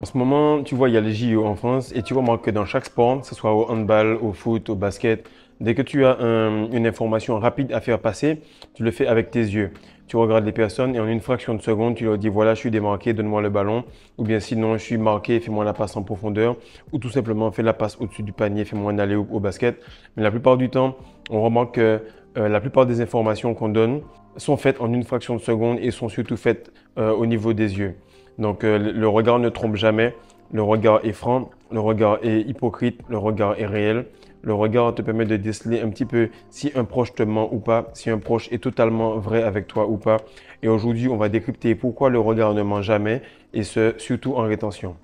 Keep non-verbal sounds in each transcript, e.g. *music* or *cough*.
En ce moment, tu vois, il y a les JO en France et tu vois, que dans chaque sport, que ce soit au handball, au foot, au basket, dès que tu as une information rapide à faire passer, tu le fais avec tes yeux. Tu regardes les personnes et en une fraction de seconde, tu leur dis voilà, je suis démarqué, donne-moi le ballon. Ou bien sinon, je suis marqué, fais-moi la passe en profondeur. Ou tout simplement, fais la passe au-dessus du panier, fais-moi un aller au, basket. Mais la plupart du temps, on remarque que euh, la plupart des informations qu'on donne sont faites en une fraction de seconde et sont surtout faites euh, au niveau des yeux. Donc euh, le regard ne trompe jamais, le regard est franc, le regard est hypocrite, le regard est réel. Le regard te permet de déceler un petit peu si un proche te ment ou pas, si un proche est totalement vrai avec toi ou pas. Et aujourd'hui, on va décrypter pourquoi le regard ne ment jamais, et ce, surtout en rétention.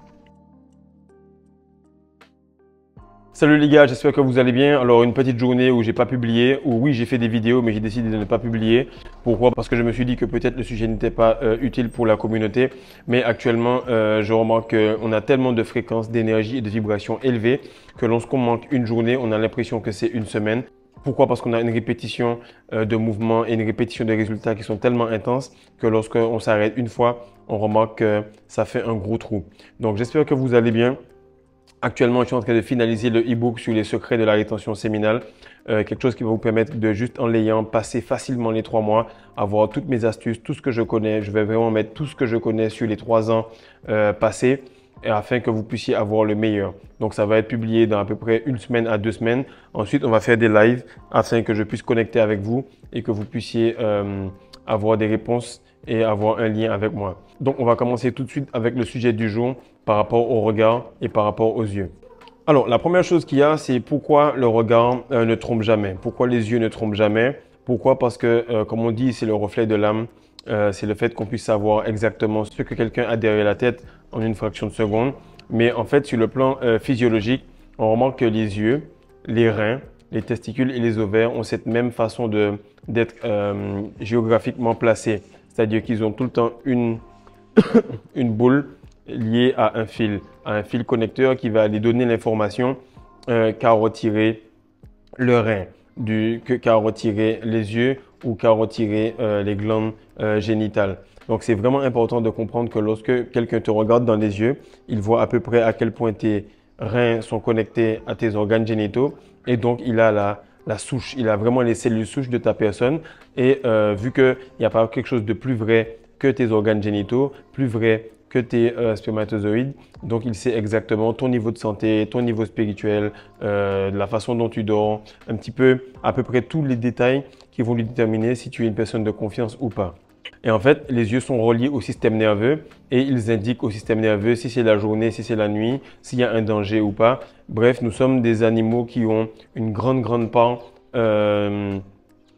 Salut les gars, j'espère que vous allez bien. Alors une petite journée où j'ai pas publié, où oui j'ai fait des vidéos mais j'ai décidé de ne pas publier. Pourquoi Parce que je me suis dit que peut-être le sujet n'était pas euh, utile pour la communauté. Mais actuellement, euh, je remarque qu'on a tellement de fréquences, d'énergie et de vibrations élevées que lorsqu'on manque une journée, on a l'impression que c'est une semaine. Pourquoi Parce qu'on a une répétition euh, de mouvements et une répétition de résultats qui sont tellement intenses que lorsqu'on s'arrête une fois, on remarque que ça fait un gros trou. Donc j'espère que vous allez bien. Actuellement, je suis en train de finaliser le e-book sur les secrets de la rétention séminale. Euh, quelque chose qui va vous permettre de juste en l'ayant passer facilement les trois mois, avoir toutes mes astuces, tout ce que je connais. Je vais vraiment mettre tout ce que je connais sur les trois ans euh, passés et afin que vous puissiez avoir le meilleur. Donc ça va être publié dans à peu près une semaine à deux semaines. Ensuite, on va faire des lives afin que je puisse connecter avec vous et que vous puissiez euh, avoir des réponses et avoir un lien avec moi. Donc on va commencer tout de suite avec le sujet du jour par rapport au regard et par rapport aux yeux. Alors la première chose qu'il y a, c'est pourquoi le regard euh, ne trompe jamais, pourquoi les yeux ne trompent jamais. Pourquoi Parce que, euh, comme on dit, c'est le reflet de l'âme. Euh, c'est le fait qu'on puisse savoir exactement ce que quelqu'un a derrière la tête en une fraction de seconde. Mais en fait, sur le plan physiologique, on remarque que les yeux, les reins, les testicules et les ovaires ont cette même façon d'être géographiquement placés. C'est-à-dire qu'ils ont tout le temps une, *coughs* une boule liée à un fil, à un fil connecteur qui va aller donner l'information euh, qu'a retiré le rein, qu'a retiré les yeux ou qu'a retiré euh, les glandes euh, génitales. Donc c'est vraiment important de comprendre que lorsque quelqu'un te regarde dans les yeux, il voit à peu près à quel point tes reins sont connectés à tes organes génitaux et donc il a la la souche. Il a vraiment les cellules souches de ta personne. Et euh, vu qu'il n'y a pas quelque chose de plus vrai que tes organes génitaux, plus vrai que tes euh, spermatozoïdes. Donc, il sait exactement ton niveau de santé, ton niveau spirituel, euh, la façon dont tu dors, un petit peu, à peu près tous les détails qui vont lui déterminer si tu es une personne de confiance ou pas. Et en fait, les yeux sont reliés au système nerveux et ils indiquent au système nerveux si c'est la journée, si c'est la nuit, s'il y a un danger ou pas. Bref, nous sommes des animaux qui ont une grande, grande part euh,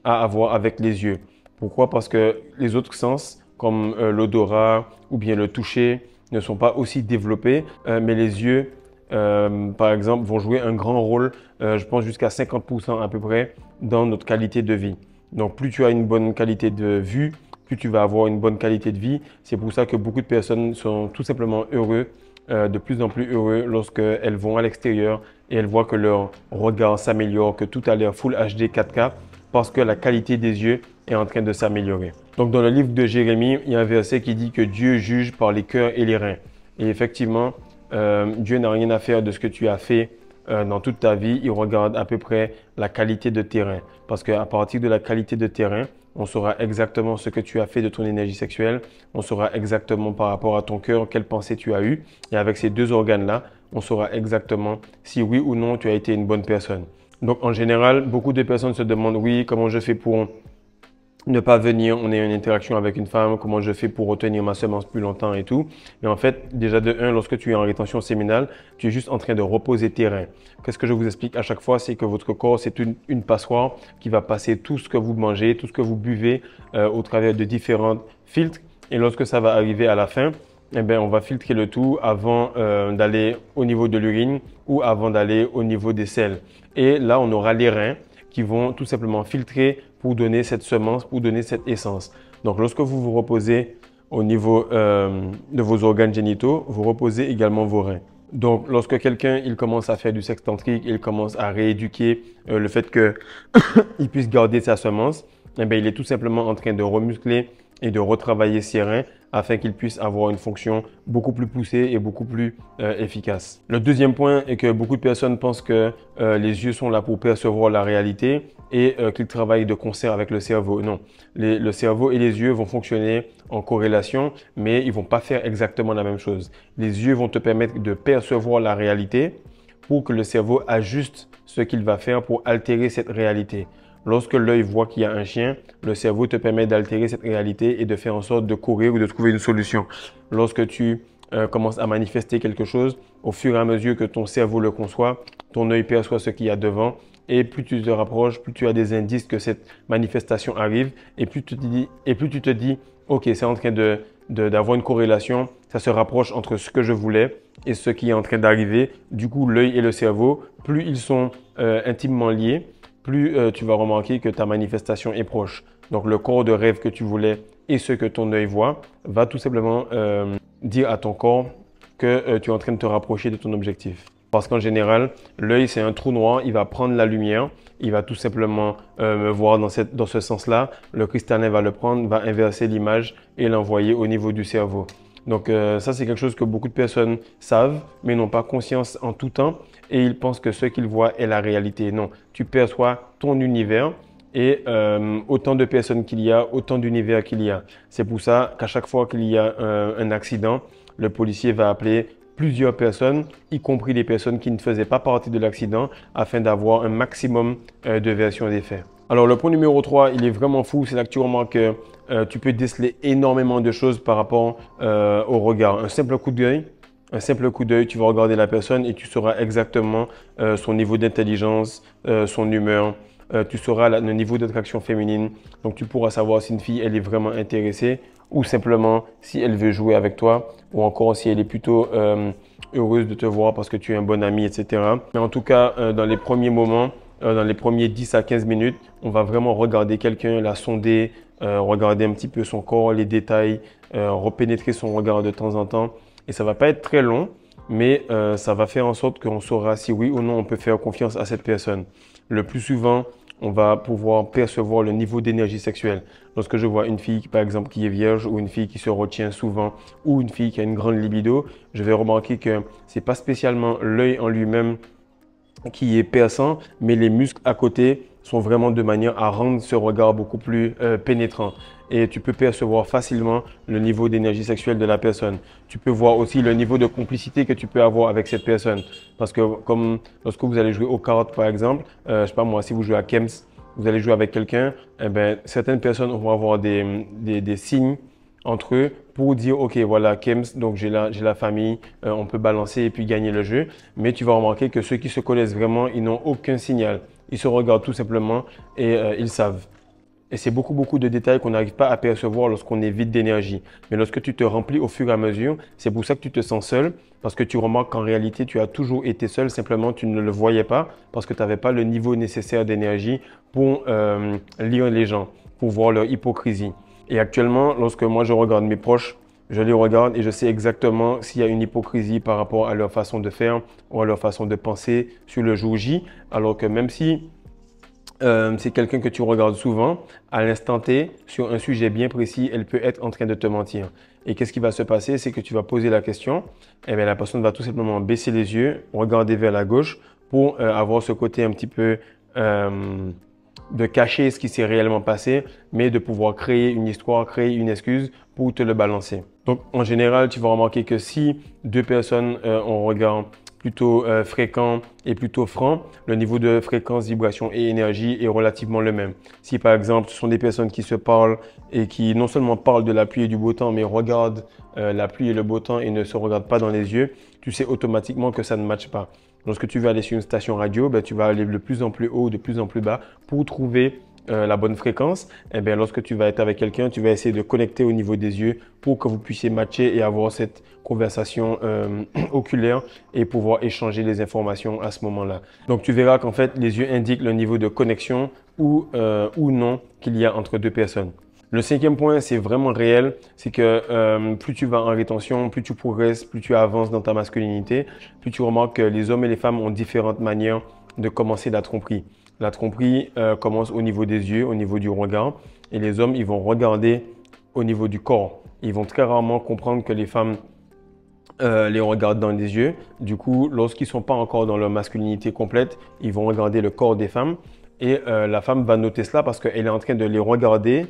à avoir avec les yeux. Pourquoi Parce que les autres sens, comme euh, l'odorat ou bien le toucher, ne sont pas aussi développés, euh, mais les yeux, par exemple, vont jouer un grand rôle, je pense jusqu'à 50% à peu près, dans notre qualité de vie. Donc plus tu as une bonne qualité de vue, plus tu vas avoir une bonne qualité de vie. C'est pour ça que beaucoup de personnes sont tout simplement heureux, euh, de plus en plus heureux lorsqu'elles vont à l'extérieur et elles voient que leur regard s'améliore, que tout a l'air full HD 4K parce que la qualité des yeux est en train de s'améliorer. Donc dans le livre de Jérémie, il y a un verset qui dit que Dieu juge par les cœurs et les reins. Et effectivement, euh, Dieu n'a rien à faire de ce que tu as fait euh, dans toute ta vie. Il regarde à peu près la qualité de terrain. Parce qu'à partir de la qualité de terrain, on saura exactement ce que tu as fait de ton énergie sexuelle, on saura exactement par rapport à ton cœur quelle pensée tu as eue, et avec ces deux organes-là, on saura exactement si oui ou non tu as été une bonne personne. Donc en général, beaucoup de personnes se demandent oui, comment je fais pour ne pas venir, on est en interaction avec une femme, comment je fais pour retenir ma semence plus longtemps et tout. Mais en fait, déjà de un, lorsque tu es en rétention séminale, tu es juste en train de reposer tes reins. Qu'est-ce que je vous explique à chaque fois, c'est que votre corps, c'est une, passoire qui va passer tout ce que vous mangez, tout ce que vous buvez euh, au travers de différents filtres. Et lorsque ça va arriver à la fin, eh bien, on va filtrer le tout avant euh, d'aller au niveau de l'urine ou avant d'aller au niveau des selles. Et là, on aura les reins qui vont tout simplement filtrer pour donner cette semence, pour donner cette essence. Donc lorsque vous vous reposez au niveau euh, de vos organes génitaux, vous reposez également vos reins. Donc, lorsque quelqu'un il commence à faire du sexe tantrique, il commence à rééduquer euh, le fait qu'il *coughs* puisse garder sa semence, eh bien, il est tout simplement en train de remuscler et de retravailler ses reins afin qu'il puisse avoir une fonction beaucoup plus poussée et beaucoup plus euh, efficace. Le deuxième point est que beaucoup de personnes pensent que euh, les yeux sont là pour percevoir la réalité et euh, qu'ils travaillent de concert avec le cerveau. Non, le cerveau et les yeux vont fonctionner en corrélation, mais ils ne vont pas faire exactement la même chose. Les yeux vont te permettre de percevoir la réalité pour que le cerveau ajuste ce qu'il va faire pour altérer cette réalité. Lorsque l'œil voit qu'il y a un chien, le cerveau te permet d'altérer cette réalité et de faire en sorte de courir ou de trouver une solution. Lorsque tu euh, commences à manifester quelque chose, au fur et à mesure que ton cerveau le conçoit, ton œil perçoit ce qu'il y a devant et plus tu te rapproches, plus tu as des indices que cette manifestation arrive et plus tu te dis, et plus tu te dis ok, c'est en train de d'avoir une corrélation, ça se rapproche entre ce que je voulais et ce qui est en train d'arriver. Du coup, l'œil et le cerveau, plus ils sont euh, intimement liés, plus euh, tu vas remarquer que ta manifestation est proche. Donc le corps de rêve que tu voulais et ce que ton œil voit va tout simplement euh, dire à ton corps que euh, tu es en train de te rapprocher de ton objectif. Parce qu'en général, l'œil, c'est un trou noir, il va prendre la lumière, il va tout simplement me voir dans, dans ce sens-là. Le cristallin va le prendre, va inverser l'image et l'envoyer au niveau du cerveau. Donc ça, c'est quelque chose que beaucoup de personnes savent, mais n'ont pas conscience en tout temps et ils pensent que ce qu'il voit est la réalité. Non, tu perçois ton univers et euh, autant de personnes qu'il y a, autant d'univers qu'il y a. C'est pour ça qu'à chaque fois qu'il y a un accident, le policier va appeler plusieurs personnes, y compris les personnes qui ne faisaient pas partie de l'accident, afin d'avoir un maximum euh, de versions des faits. Alors le point numéro 3, il est vraiment fou, c'est actuellement que tu euh, que tu peux déceler énormément de choses par rapport au regard. Un simple coup d'œil, un simple coup d'œil, tu vas regarder la personne et tu sauras exactement euh, son niveau d'intelligence, euh, son humeur. Euh, tu sauras le niveau d'attraction féminine. Donc tu pourras savoir si une fille, elle est vraiment intéressée ou simplement si elle veut jouer avec toi ou encore si elle est plutôt heureuse de te voir parce que tu es un bon ami, etc. Mais en tout cas, dans les premiers moments, dans les premiers 10 à 15 minutes, on va vraiment regarder quelqu'un, la sonder, regarder un petit peu son corps, les détails, repénétrer son regard de temps en temps et ça va pas être très long, mais euh, ça va faire en sorte qu'on saura si oui ou non on peut faire confiance à cette personne. Le plus souvent, on va pouvoir percevoir le niveau d'énergie sexuelle. Lorsque je vois une fille, par exemple, qui est vierge ou une fille qui se retient souvent ou une fille qui a une grande libido, je vais remarquer que c'est pas spécialement l'œil en lui-même qui est perçant, mais les muscles à côté sont vraiment de manière à rendre ce regard beaucoup plus euh, pénétrant. Et tu peux percevoir facilement le niveau d'énergie sexuelle de la personne. Tu peux voir aussi le niveau de complicité que tu peux avoir avec cette personne. Parce que comme lorsque vous allez jouer aux cartes, par exemple, je euh, je sais pas moi, si vous jouez à Kems, vous allez jouer avec quelqu'un, eh ben, certaines personnes vont avoir des, signes entre eux pour dire, OK, voilà, Kems, donc j'ai la, famille, euh, on peut balancer et puis gagner le jeu. Mais tu vas remarquer que ceux qui se connaissent vraiment, ils n'ont aucun signal ils se regardent tout simplement et euh, ils savent. Et c'est beaucoup, beaucoup de détails qu'on n'arrive pas à percevoir lorsqu'on est vide d'énergie. Mais lorsque tu te remplis au fur et à mesure, c'est pour ça que tu te sens seul, parce que tu remarques qu'en réalité, tu as toujours été seul, simplement tu ne le voyais pas, parce que tu n'avais pas le niveau nécessaire d'énergie pour euh, lire les gens, pour voir leur hypocrisie. Et actuellement, lorsque moi je regarde mes proches, je les regarde et je sais exactement s'il y a une hypocrisie par rapport à leur façon de faire ou à leur façon de penser sur le jour J. Alors que même si euh, c'est quelqu'un que tu regardes souvent, à l'instant T, sur un sujet bien précis, elle peut être en train de te mentir. Et qu'est-ce qui va se passer C'est que tu vas poser la question, et eh bien la personne va tout simplement baisser les yeux, regarder vers la gauche pour euh, avoir ce côté un petit peu euh, de cacher ce qui s'est réellement passé, mais de pouvoir créer une histoire, créer une excuse pour te le balancer. Donc, en général, tu vas remarquer que si deux personnes euh, ont un regard plutôt euh, fréquent et plutôt franc, le niveau de fréquence, vibration et énergie est relativement le même. Si par exemple, ce sont des personnes qui se parlent et qui non seulement parlent de la pluie et du beau temps, mais regardent euh, la pluie et le beau temps et ne se regardent pas dans les yeux, tu sais automatiquement que ça ne matche pas. Lorsque tu vas aller sur une station radio, ben, tu vas aller de plus en plus haut, de plus en plus bas pour trouver euh, la bonne fréquence, eh lorsque tu vas être avec quelqu'un, tu vas essayer de connecter au niveau des yeux pour que vous puissiez matcher et avoir cette conversation euh, *clears throat* oculaire et pouvoir échanger les informations à ce moment-là. Donc tu verras qu'en fait, les yeux indiquent le niveau de connexion ou, euh, non qu'il y a entre deux personnes. Le cinquième point, c'est vraiment réel, c'est que plus tu vas en rétention, plus tu progresses, plus tu avances dans ta masculinité, plus tu remarques que les hommes et les femmes ont différentes manières de commencer la tromperie. La tromperie euh, commence au niveau des yeux, au niveau du regard. Et les hommes, ils vont regarder au niveau du corps. Ils vont très rarement comprendre que les femmes euh, les regardent dans les yeux. Du coup, lorsqu'ils ne sont pas encore dans leur masculinité complète, ils vont regarder le corps des femmes. Et euh, la femme va noter cela parce qu'elle est en train de les regarder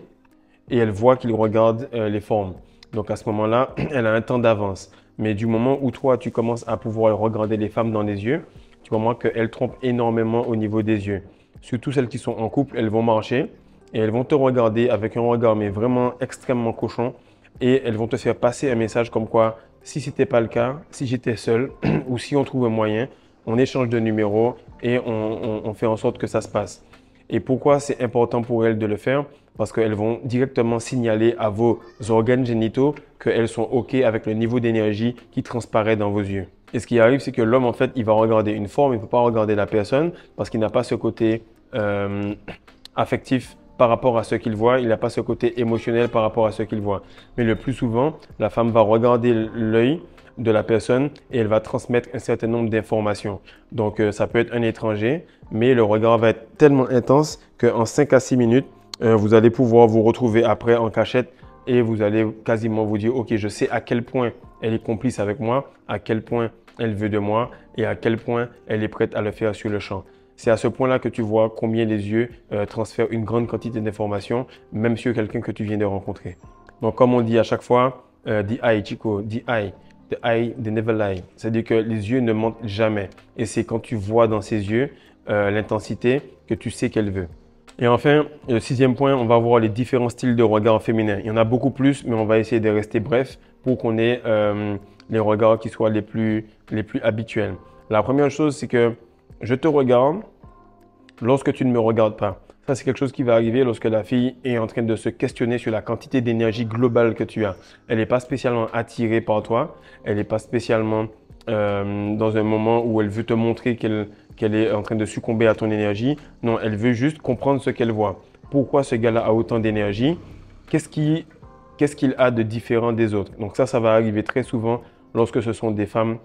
et elle voit qu'ils regardent les formes. Donc à ce moment-là, *clears throat* elle a un temps d'avance. Mais du moment où toi, tu commences à pouvoir regarder les femmes dans les yeux, tu vois qu'elle trompe énormément au niveau des yeux surtout celles qui sont en couple, elles vont marcher et elles vont te regarder avec un regard mais vraiment extrêmement cochon et elles vont te faire passer un message comme quoi si c'était pas le cas, si j'étais seul *clears throat* ou si on trouve un moyen, on échange de numéros et on, on fait en sorte que ça se passe. Et pourquoi c'est important pour elles de le faire Parce qu'elles vont directement signaler à vos organes génitaux qu'elles sont OK avec le niveau d'énergie qui transparaît dans vos yeux. Et ce qui arrive, c'est que l'homme, en fait, il va regarder une forme, il ne peut pas regarder la personne parce qu'il n'a pas ce côté euh, affectif par rapport à ce qu'il voit, il n'a pas ce côté émotionnel par rapport à ce qu'il voit. Mais le plus souvent, la femme va regarder l'œil de la personne et elle va transmettre un certain nombre d'informations. Donc euh, ça peut être un étranger, mais le regard va être tellement intense qu'en 5 à 6 minutes, euh, vous allez pouvoir vous retrouver après en cachette et vous allez quasiment vous dire, ok, je sais à quel point elle est complice avec moi, à quel point elle veut de moi et à quel point elle est prête à le faire sur le champ. C'est à ce point-là que tu vois combien les yeux euh, transfèrent une grande quantité d'informations, même sur quelqu'un que tu viens de rencontrer. Donc, comme on dit à chaque fois, euh, the eye, Chico, the eye, the eye, the never lie. C'est-à-dire que les yeux ne mentent jamais. Et c'est quand tu vois dans ses yeux euh, l'intensité que tu sais qu'elle veut. Et enfin, le sixième point, on va voir les différents styles de regard féminin. Il y en a beaucoup plus, mais on va essayer de rester bref pour qu'on ait les regards qui soient les plus, les plus habituels. La première chose, c'est que je te regarde lorsque tu ne me regardes pas. Ça, c'est quelque chose qui va arriver lorsque la fille est en train de se questionner sur la quantité d'énergie globale que tu as. Elle n'est pas spécialement attirée par toi, elle n'est pas spécialement euh, dans un moment où elle veut te montrer qu'elle est en train de succomber à ton énergie. Non, elle veut juste comprendre ce qu'elle voit. Pourquoi ce gars-là a autant d'énergie Qu'est-ce qu'il ce a de différent des autres Donc ça, ça va arriver très souvent lorsque ce sont des femmes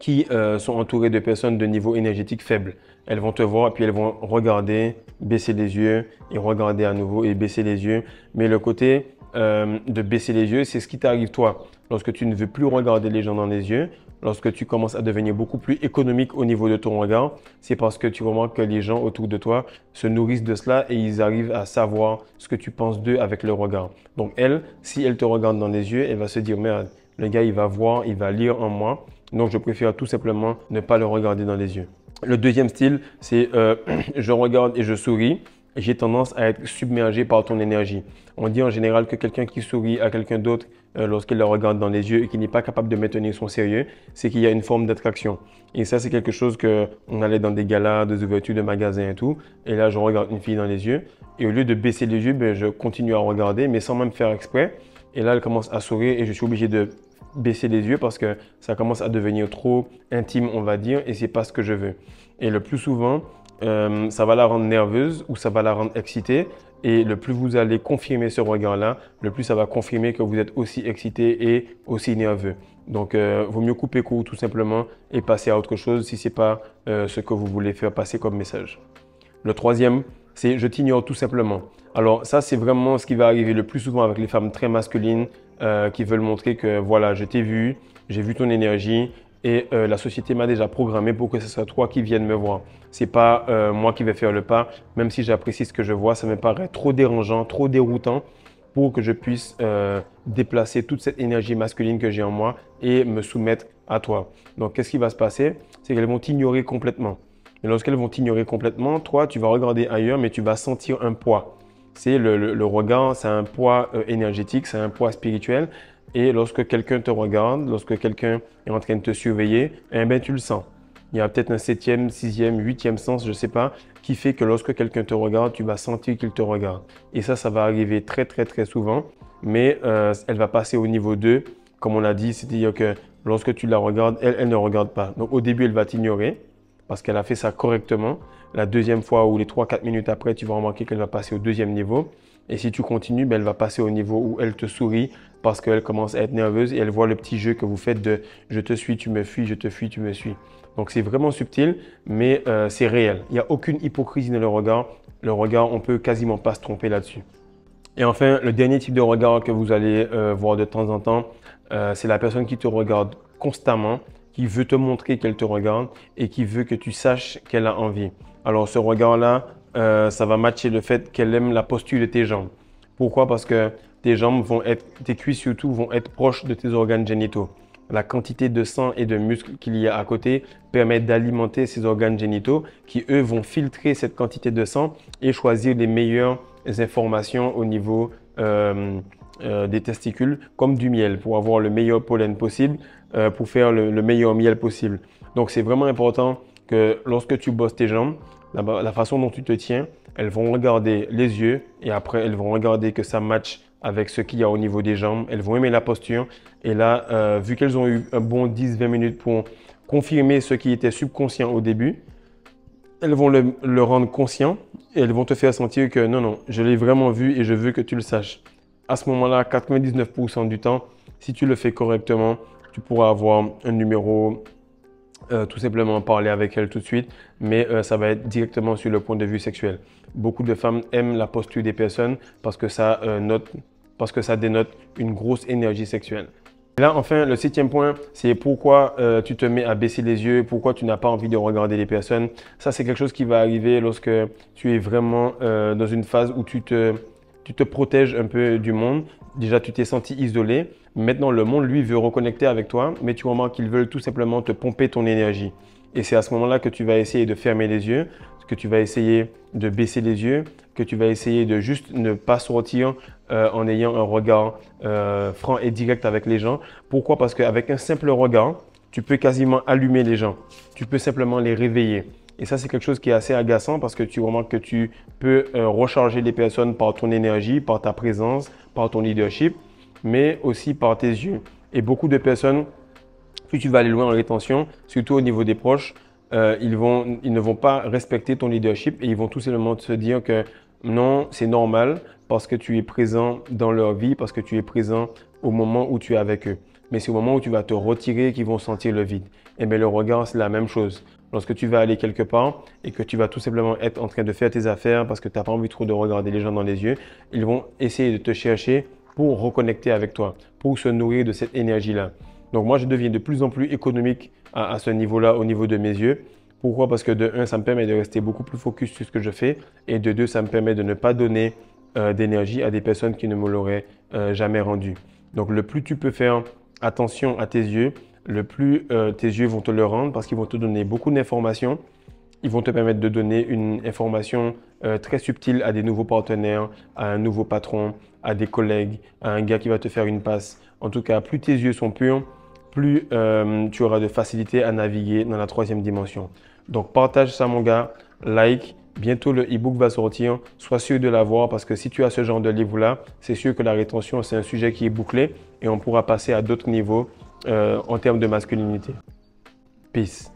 qui euh, sont entourées de personnes de niveau énergétique faible. Elles vont te voir et puis elles vont regarder, baisser les yeux et regarder à nouveau et baisser les yeux. Mais le côté euh, de baisser les yeux, c'est ce qui t'arrive toi. Lorsque tu ne veux plus regarder les gens dans les yeux, lorsque tu commences à devenir beaucoup plus économique au niveau de ton regard, c'est parce que tu remarques que les gens autour de toi se nourrissent de cela et ils arrivent à savoir ce que tu penses d'eux avec le regard. Donc elle, si elle te regarde dans les yeux, elle va se dire merde, le gars, il va voir, il va lire en moi. Donc, je préfère tout simplement ne pas le regarder dans les yeux. Le deuxième style, c'est euh, *clears throat* je regarde et je souris. J'ai tendance à être submergé par ton énergie. On dit en général que quelqu'un qui sourit à quelqu'un d'autre euh, lorsqu'il le regarde dans les yeux et qui n'est pas capable de maintenir son sérieux, c'est qu'il y a une forme d'attraction. Et ça, c'est quelque chose que on allait dans des galas, des ouvertures de magasins et tout. Et là, je regarde une fille dans les yeux et au lieu de baisser les yeux, ben, je continue à regarder, mais sans même faire exprès. Et là, elle commence à sourire et je suis obligé de baisser les yeux parce que ça commence à devenir trop intime, on va dire, et c'est pas ce que je veux. Et le plus souvent, euh, ça va la rendre nerveuse ou ça va la rendre excitée. Et le plus vous allez confirmer ce regard-là, le plus ça va confirmer que vous êtes aussi excité et aussi nerveux. Donc, euh, vaut mieux couper court tout simplement et passer à autre chose si ce n'est pas euh, ce que vous voulez faire passer comme message. Le troisième, c'est je t'ignore tout simplement. Alors ça, c'est vraiment ce qui va arriver le plus souvent avec les femmes très masculines euh, qui veulent montrer que voilà, je t'ai vu, j'ai vu ton énergie et euh, la société m'a déjà programmé pour que ce soit toi qui viennes me voir. C'est pas euh, moi qui vais faire le pas, même si j'apprécie ce que je vois, ça me paraît trop dérangeant, trop déroutant pour que je puisse déplacer toute cette énergie masculine que j'ai en moi et me soumettre à toi. Donc qu'est-ce qui va se passer C'est qu'elles vont t'ignorer complètement. Et lorsqu'elles vont t'ignorer complètement, toi, tu vas regarder ailleurs, mais tu vas sentir un poids c'est le, regard, c'est un poids euh, énergétique, c'est un poids spirituel. Et lorsque quelqu'un te regarde, lorsque quelqu'un est en train de te surveiller, eh bien, tu le sens. Il y a peut-être un septième, sixième, huitième sens, je ne sais pas, qui fait que lorsque quelqu'un te regarde, tu vas sentir qu'il te regarde. Et ça, ça va arriver très, très, très souvent. Mais euh, elle va passer au niveau 2, comme on l'a dit, c'est-à-dire que lorsque tu la regardes, elle, elle ne regarde pas. Donc au début, elle va t'ignorer parce qu'elle a fait ça correctement. La deuxième fois ou les 3-4 minutes après, tu vas remarquer qu'elle va passer au deuxième niveau. Et si tu continues, ben, elle va passer au niveau où elle te sourit parce qu'elle commence à être nerveuse et elle voit le petit jeu que vous faites de je te suis, tu me fuis, je te fuis, tu me suis. Donc c'est vraiment subtil, mais euh, c'est réel. Il n'y a aucune hypocrisie dans le regard. Le regard, on peut quasiment pas se tromper là-dessus. Et enfin, le dernier type de regard que vous allez euh, voir de temps en temps, euh, c'est la personne qui te regarde constamment, qui veut te montrer qu'elle te regarde et qui veut que tu saches qu'elle a envie. Alors ce regard-là, euh, ça va matcher le fait qu'elle aime la posture de tes jambes. Pourquoi Parce que tes jambes vont être, tes cuisses surtout vont être proches de tes organes génitaux. La quantité de sang et de muscles qu'il y a à côté permettent d'alimenter ces organes génitaux qui, eux, vont filtrer cette quantité de sang et choisir les meilleures informations au niveau euh, euh, des testicules, comme du miel, pour avoir le meilleur pollen possible, pour faire le, meilleur miel possible. Donc, c'est vraiment important que lorsque tu bosses tes jambes, la, façon dont tu te tiens, elles vont regarder les yeux et après elles vont regarder que ça match avec ce qu'il y a au niveau des jambes. Elles vont aimer la posture. Et là, euh, vu qu'elles ont eu un bon 10-20 minutes pour confirmer ce qui était subconscient au début, elles vont le, le, rendre conscient et elles vont te faire sentir que non, non, je l'ai vraiment vu et je veux que tu le saches. À ce moment-là, 99% du temps, si tu le fais correctement, tu pourras avoir un numéro euh, tout simplement parler avec elle tout de suite, mais euh, ça va être directement sur le point de vue sexuel. Beaucoup de femmes aiment la posture des personnes parce que ça, euh, note, parce que ça dénote une grosse énergie sexuelle. là, enfin, le septième point, c'est pourquoi tu te mets à baisser les yeux, pourquoi tu n'as pas envie de regarder les personnes. Ça, c'est quelque chose qui va arriver lorsque tu es vraiment dans une phase où tu te tu te protèges un peu du monde. Déjà, tu t'es senti isolé. Maintenant, le monde, lui, veut reconnecter avec toi, mais tu remarques qu'ils veulent tout simplement te pomper ton énergie. Et c'est à ce moment-là que tu vas essayer de fermer les yeux, que tu vas essayer de baisser les yeux, que tu vas essayer de juste ne pas sortir euh, en ayant un regard euh, franc et direct avec les gens. Pourquoi Parce qu'avec un simple regard, tu peux quasiment allumer les gens. Tu peux simplement les réveiller. Et ça, c'est quelque chose qui est assez agaçant parce que tu remarques que tu peux euh, recharger les personnes par ton énergie, par ta présence, par ton leadership, mais aussi par tes yeux. Et beaucoup de personnes, si tu vas aller loin en rétention, surtout au niveau des proches, euh, ils, ils ne vont pas respecter ton leadership et ils vont tout simplement se dire que non, c'est normal, parce que tu es présent dans leur vie, parce que tu es présent au moment où tu es avec eux. Mais c'est au moment où tu vas te retirer qu'ils vont sentir le vide. Et bien le regard, c'est la même chose. Lorsque tu vas aller quelque part et que tu vas tout simplement être en train de faire tes affaires parce que tu n'as pas envie trop de regarder les gens dans les yeux, ils vont essayer de te chercher pour reconnecter avec toi, pour se nourrir de cette énergie-là. Donc moi, je deviens de plus en plus économique à, ce niveau-là, au niveau de mes yeux. Pourquoi Parce que de un, ça me permet de rester beaucoup plus focus sur ce que je fais. Et de deux, ça me permet de ne pas donner euh, d'énergie à des personnes qui ne me l'auraient euh, jamais rendu. Donc le plus tu peux faire attention à tes yeux, le plus euh, tes yeux vont te le rendre parce qu'ils vont te donner beaucoup d'informations. Ils vont te permettre de donner une information très subtile à des nouveaux partenaires, à un nouveau patron, à des collègues, à un gars qui va te faire une passe. En tout cas, plus tes yeux sont purs, plus tu auras de facilité à naviguer dans la troisième dimension. Donc partage ça mon gars, like, Bientôt, le e-book va sortir. Sois sûr de l'avoir parce que si tu as ce genre de livre-là, c'est sûr que la rétention, c'est un sujet qui est bouclé et on pourra passer à d'autres niveaux euh, en termes de masculinité. Peace.